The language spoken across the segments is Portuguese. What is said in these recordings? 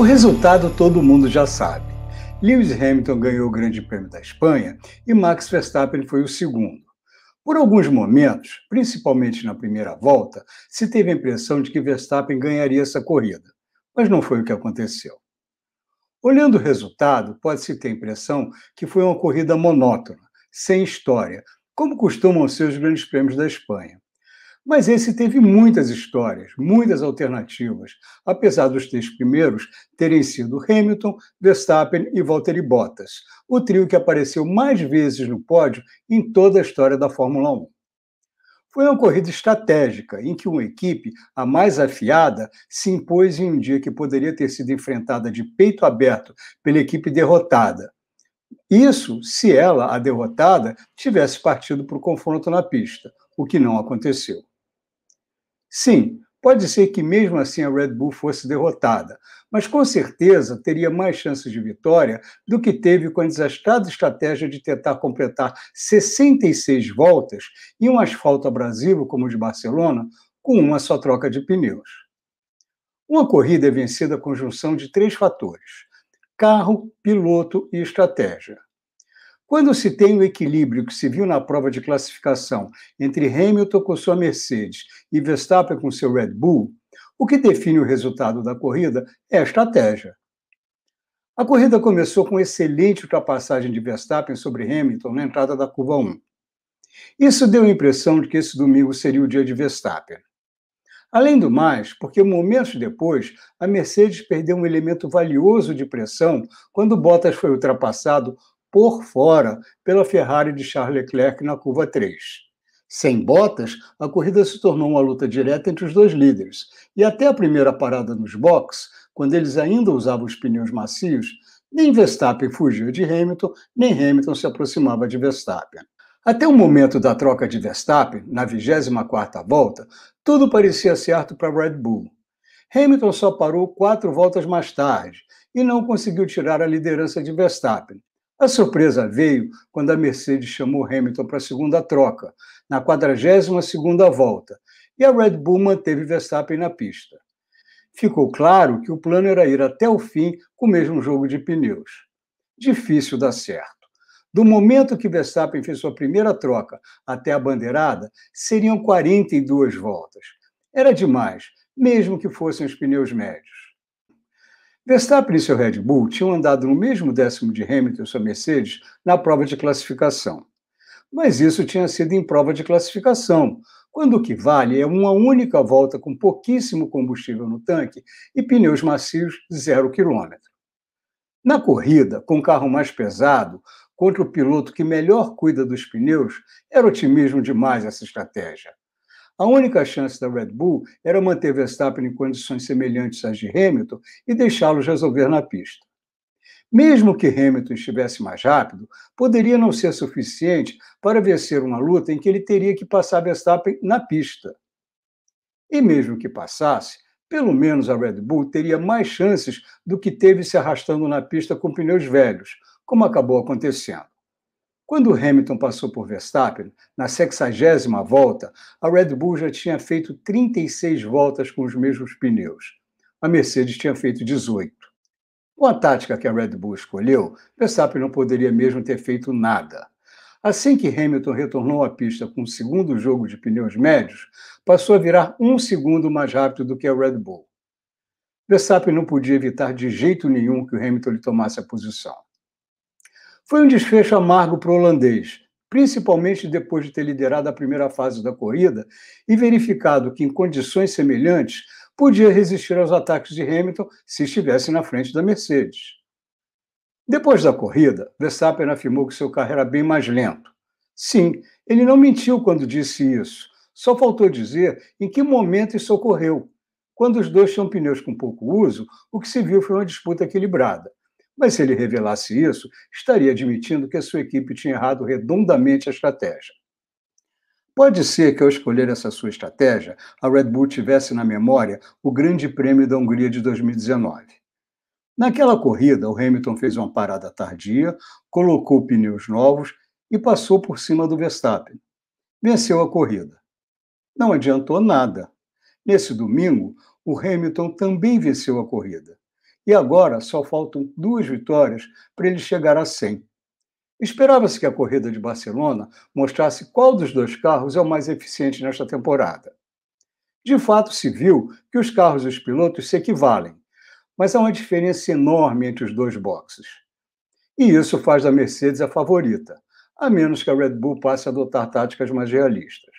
O resultado todo mundo já sabe. Lewis Hamilton ganhou o Grande Prêmio da Espanha e Max Verstappen foi o segundo. Por alguns momentos, principalmente na primeira volta, se teve a impressão de que Verstappen ganharia essa corrida, mas não foi o que aconteceu. Olhando o resultado, pode-se ter a impressão que foi uma corrida monótona, sem história, como costumam ser os Grandes Prêmios da Espanha. Mas esse teve muitas histórias, muitas alternativas, apesar dos três primeiros terem sido Hamilton, Verstappen e Valtteri Bottas, o trio que apareceu mais vezes no pódio em toda a história da Fórmula 1 foi uma corrida estratégica, em que uma equipe, a mais afiada, se impôs em um dia que poderia ter sido enfrentada de peito aberto pela equipe derrotada. Isso se ela, a derrotada, tivesse partido para o confronto na pista, o que não aconteceu. Sim, pode ser que mesmo assim a Red Bull fosse derrotada, mas com certeza teria mais chances de vitória do que teve com a desastrada estratégia de tentar completar 66 voltas em um asfalto abrasivo como o de Barcelona, com uma só troca de pneus. Uma corrida é vencida com junção de três fatores: carro, piloto e estratégia. Quando se tem o equilíbrio que se viu na prova de classificação entre Hamilton com sua Mercedes e Verstappen com seu Red Bull, o que define o resultado da corrida é a estratégia. A corrida começou com excelente ultrapassagem de Verstappen sobre Hamilton na entrada da curva 1. Isso deu a impressão de que esse domingo seria o dia de Verstappen. Além do mais, porque momentos depois, a Mercedes perdeu um elemento valioso de pressão quando Bottas foi ultrapassado por fora pela Ferrari de Charles Leclerc na curva 3. Sem botas, a corrida se tornou uma luta direta entre os dois líderes, e até a primeira parada nos boxes, quando eles ainda usavam os pneus macios, nem Verstappen fugia de Hamilton, nem Hamilton se aproximava de Verstappen. Até o momento da troca de Verstappen, na 24ª volta, tudo parecia certo para Red Bull. Hamilton só parou quatro voltas mais tarde e não conseguiu tirar a liderança de Verstappen, a surpresa veio quando a Mercedes chamou Hamilton para a segunda troca, na 42ª volta, e a Red Bull manteve Verstappen na pista. Ficou claro que o plano era ir até o fim com o mesmo jogo de pneus. Difícil dar certo. Do momento que Verstappen fez sua primeira troca até a bandeirada, seriam 42 voltas. Era demais, mesmo que fossem os pneus médios. Verstappen e seu Red Bull tinham andado no mesmo décimo de Hamilton e sua Mercedes na prova de classificação. Mas isso tinha sido em prova de classificação, quando o que vale é uma única volta com pouquíssimo combustível no tanque e pneus macios zero quilômetro. Na corrida, com o carro mais pesado, contra o piloto que melhor cuida dos pneus, era otimismo demais essa estratégia. A única chance da Red Bull era manter Verstappen em condições semelhantes às de Hamilton e deixá-los resolver na pista. Mesmo que Hamilton estivesse mais rápido, poderia não ser suficiente para vencer uma luta em que ele teria que passar Verstappen na pista. E mesmo que passasse, pelo menos a Red Bull teria mais chances do que teve se arrastando na pista com pneus velhos, como acabou acontecendo. Quando Hamilton passou por Verstappen, na 60 volta, a Red Bull já tinha feito 36 voltas com os mesmos pneus. A Mercedes tinha feito 18. Com a tática que a Red Bull escolheu, Verstappen não poderia mesmo ter feito nada. Assim que Hamilton retornou à pista com o segundo jogo de pneus médios, passou a virar um segundo mais rápido do que a Red Bull. Verstappen não podia evitar de jeito nenhum que o Hamilton lhe tomasse a posição. Foi um desfecho amargo para o holandês, principalmente depois de ter liderado a primeira fase da corrida e verificado que, em condições semelhantes, podia resistir aos ataques de Hamilton se estivesse na frente da Mercedes. Depois da corrida, Verstappen afirmou que seu carro era bem mais lento. Sim, ele não mentiu quando disse isso. Só faltou dizer em que momento isso ocorreu. Quando os dois tinham pneus com pouco uso, o que se viu foi uma disputa equilibrada. Mas se ele revelasse isso, estaria admitindo que a sua equipe tinha errado redondamente a estratégia. Pode ser que, ao escolher essa sua estratégia, a Red Bull tivesse na memória o Grande Prêmio da Hungria de 2019. Naquela corrida, o Hamilton fez uma parada tardia, colocou pneus novos e passou por cima do Verstappen. Venceu a corrida. Não adiantou nada. Nesse domingo, o Hamilton também venceu a corrida e agora só faltam duas vitórias para ele chegar a 100. Esperava-se que a corrida de Barcelona mostrasse qual dos dois carros é o mais eficiente nesta temporada. De fato, se viu que os carros e os pilotos se equivalem, mas há uma diferença enorme entre os dois boxes. E isso faz da Mercedes a favorita, a menos que a Red Bull passe a adotar táticas mais realistas.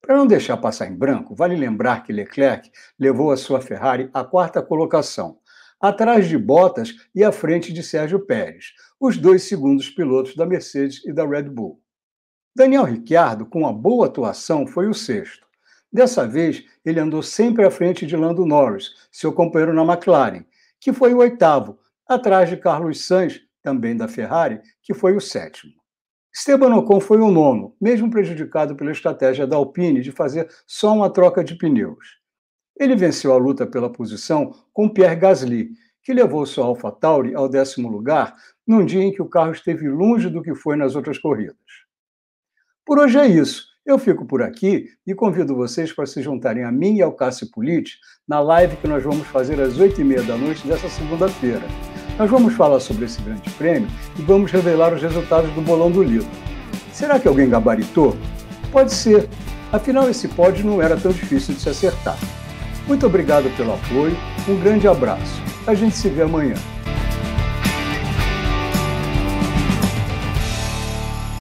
Para não deixar passar em branco, vale lembrar que Leclerc levou a sua Ferrari à quarta colocação, atrás de Bottas e à frente de Sérgio Pérez, os dois segundos pilotos da Mercedes e da Red Bull. Daniel Ricciardo, com uma boa atuação, foi o sexto. Dessa vez, ele andou sempre à frente de Lando Norris, seu companheiro na McLaren, que foi o oitavo, atrás de Carlos Sainz, também da Ferrari, que foi o sétimo. Esteban Ocon foi o nono, mesmo prejudicado pela estratégia da Alpine de fazer só uma troca de pneus. Ele venceu a luta pela posição com Pierre Gasly, que levou sua AlphaTauri ao décimo lugar num dia em que o carro esteve longe do que foi nas outras corridas. Por hoje é isso. Eu fico por aqui e convido vocês para se juntarem a mim e ao Cássio Politi na live que nós vamos fazer às oito e meia da noite dessa segunda-feira. Nós vamos falar sobre esse grande prêmio e vamos revelar os resultados do bolão do livro. Será que alguém gabaritou? Pode ser. Afinal, esse pódio não era tão difícil de se acertar. Muito obrigado pelo apoio, um grande abraço. A gente se vê amanhã.